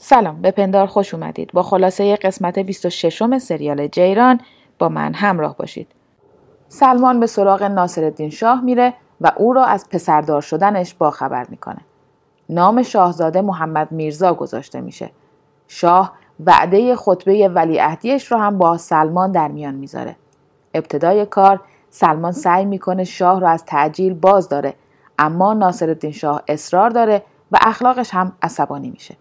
سلام به پندار خوش اومدید با خلاصه قسمت 26 م سریال جیران با من همراه باشید سلمان به سراغ ناصرالدین شاه میره و او را از پسردار شدنش خبر میکنه نام شاهزاده محمد میرزا گذاشته میشه شاه وعده خطبه ولیعهدیش رو هم با سلمان در میان میذاره ابتدای کار سلمان سعی میکنه شاه را از تعجیل باز داره اما ناصرالدین شاه اصرار داره و اخلاقش هم عصبانی میشه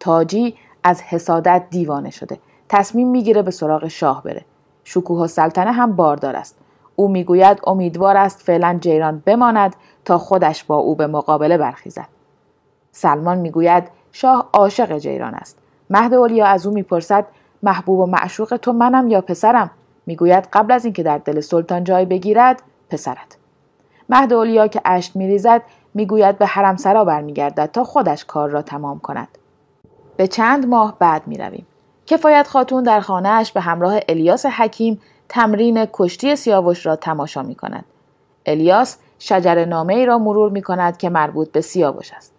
تاجی از حسادت دیوانه شده تصمیم میگیره به سراغ شاه بره شکوه و سلطنه هم باردار است او میگوید امیدوار است فعلا جیران بماند تا خودش با او به مقابله برخیزد سلمان میگوید شاه عاشق جیران است مهد اولیا از او میپرسد محبوب و معشوق تو منم یا پسرم میگوید قبل از اینکه در دل سلطان جای بگیرد پسرت مهد اولیا که اشک میریزد میگوید به حرم برمیگردد تا خودش کار را تمام کند به چند ماه بعد می رویم. کفایت خاتون در خانهاش به همراه الیاس حکیم تمرین کشتی سیاوش را تماشا می کند. الیاس شجر نامه ای را مرور می کند که مربوط به سیاوش است.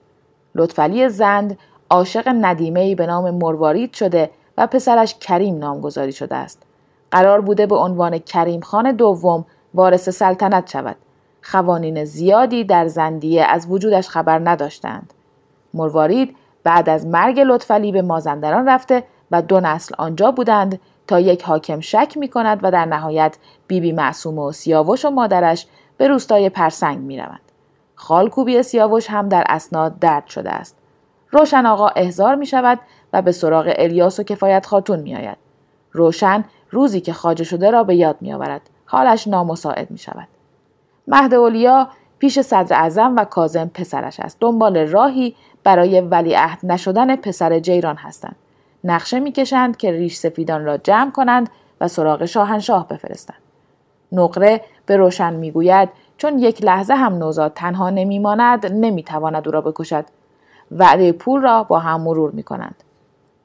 لطفعلی زند عاشق ندیمه ای به نام مروارید شده و پسرش کریم نامگذاری شده است. قرار بوده به عنوان کریم خان دوم وارث سلطنت شود. خوانین زیادی در زندیه از وجودش خبر نداشتند. مروارید بعد از مرگ لطفعلی به مازندران رفته و دو نسل آنجا بودند تا یک حاکم شک می کند و در نهایت بیبی معصومه و سیاوش و مادرش به روستای پرسنگ می روند. خالکوبی سیاوش هم در اسناد درد شده است. روشن آقا احزار می شود و به سراغ الیاس و کفایت خاتون می آید. روشن روزی که خاجه شده را به یاد می آورد. حالش نامساعد می شود. مهد اولیا پیش صدر اعظم و کازم پسرش است. دنبال راهی برای ولیعهد نشدن پسر جیران هستند نقشه میکشند که ریش سفیدان را جمع کنند و سراغ شاهنشاه بفرستند نقره به روشن میگوید چون یک لحظه هم نوزاد تنها نمیماند نمیتواند او را بکشد وعده پول را با هم مرور میکنند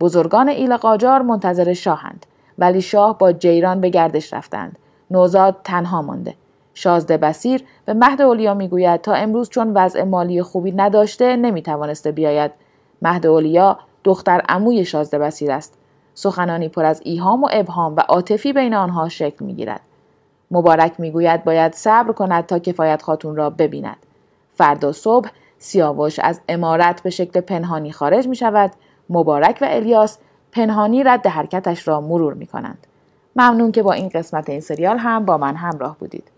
بزرگان ایل قاجار منتظر شاهند ولی شاه با جیران به گردش رفتند نوزاد تنها مانده شازده بسیر به مهد اولیا میگوید تا امروز چون وضع مالی خوبی نداشته نمیتوانسته بیاید مهد اولیا دختر عموی شازده بسیر است سخنانی پر از ایهام و ابهام و عاطفی بین آنها شکل میگیرد مبارک میگوید باید صبر کند تا کفایت خاتون را ببیند فردا صبح سیاوش از امارت به شکل پنهانی خارج می شود مبارک و الیاس پنهانی رد حرکتش را مرور می کنند ممنون که با این قسمت این سریال هم با من همراه بودید